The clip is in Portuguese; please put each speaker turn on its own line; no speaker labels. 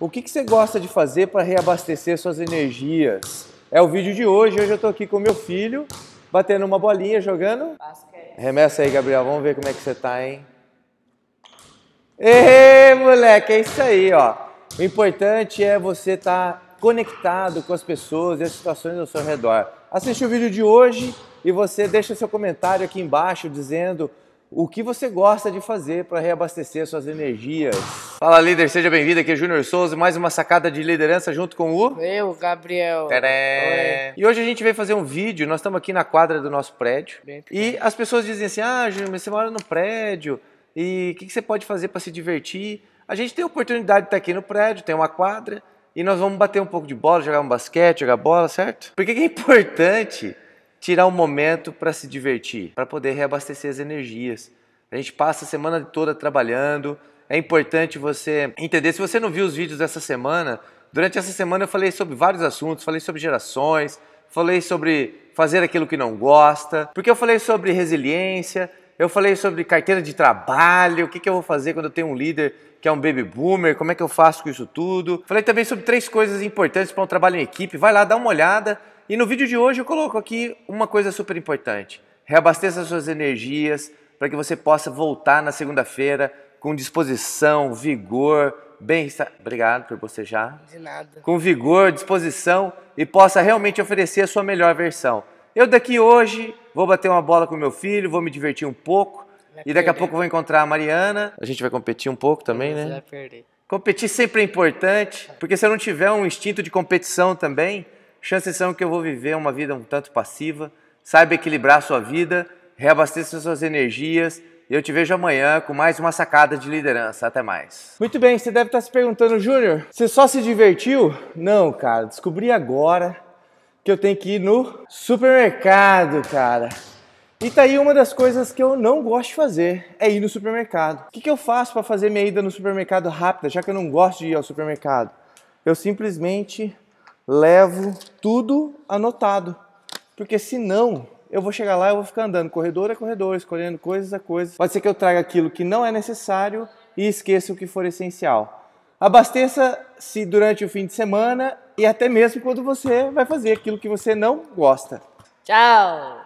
O que, que você gosta de fazer para reabastecer suas energias? É o vídeo de hoje. Hoje eu estou aqui com meu filho, batendo uma bolinha, jogando. Basquete. Remessa aí, Gabriel. Vamos ver como é que você tá, hein? E moleque, é isso aí, ó. O importante é você estar tá conectado com as pessoas e as situações ao seu redor. Assiste o vídeo de hoje e você deixa seu comentário aqui embaixo dizendo o que você gosta de fazer para reabastecer suas energias. Fala, líder, seja bem-vindo. Aqui é Júnior Souza, mais uma sacada de liderança junto com o. Eu, Gabriel. Tadã. E hoje a gente veio fazer um vídeo. Nós estamos aqui na quadra do nosso prédio. Bem, e as pessoas dizem assim: ah, Júnior, mas você mora no prédio e o que, que você pode fazer para se divertir? A gente tem a oportunidade de estar aqui no prédio, tem uma quadra e nós vamos bater um pouco de bola, jogar um basquete, jogar bola, certo? Porque que é importante tirar um momento para se divertir, para poder reabastecer as energias. A gente passa a semana toda trabalhando. É importante você entender. Se você não viu os vídeos dessa semana, durante essa semana eu falei sobre vários assuntos, falei sobre gerações, falei sobre fazer aquilo que não gosta, porque eu falei sobre resiliência, eu falei sobre carteira de trabalho, o que, que eu vou fazer quando eu tenho um líder que é um baby boomer, como é que eu faço com isso tudo. Falei também sobre três coisas importantes para um trabalho em equipe. Vai lá, dá uma olhada. E no vídeo de hoje eu coloco aqui uma coisa super importante. Reabasteça suas energias para que você possa voltar na segunda-feira com disposição, vigor, bem Obrigado por bocejar. De nada. Com vigor, disposição e possa realmente oferecer a sua melhor versão. Eu daqui hoje vou bater uma bola com meu filho, vou me divertir um pouco. e daqui a pouco vou encontrar a Mariana. A gente vai competir um pouco também, né? Vai perder. Competir sempre é importante, porque se eu não tiver um instinto de competição também, chances são que eu vou viver uma vida um tanto passiva. Saiba equilibrar sua vida, reabasteça suas energias. E eu te vejo amanhã com mais uma sacada de liderança. Até mais. Muito bem, você deve estar se perguntando, Júnior, você só se divertiu? Não, cara, descobri agora que eu tenho que ir no supermercado, cara. E tá aí uma das coisas que eu não gosto de fazer, é ir no supermercado. O que, que eu faço para fazer minha ida no supermercado rápida, já que eu não gosto de ir ao supermercado? Eu simplesmente levo tudo anotado. Porque senão eu vou chegar lá e vou ficar andando corredor a corredor, escolhendo coisas a coisas. Pode ser que eu traga aquilo que não é necessário e esqueça o que for essencial. Abasteça-se durante o fim de semana e até mesmo quando você vai fazer aquilo que você não gosta. Tchau!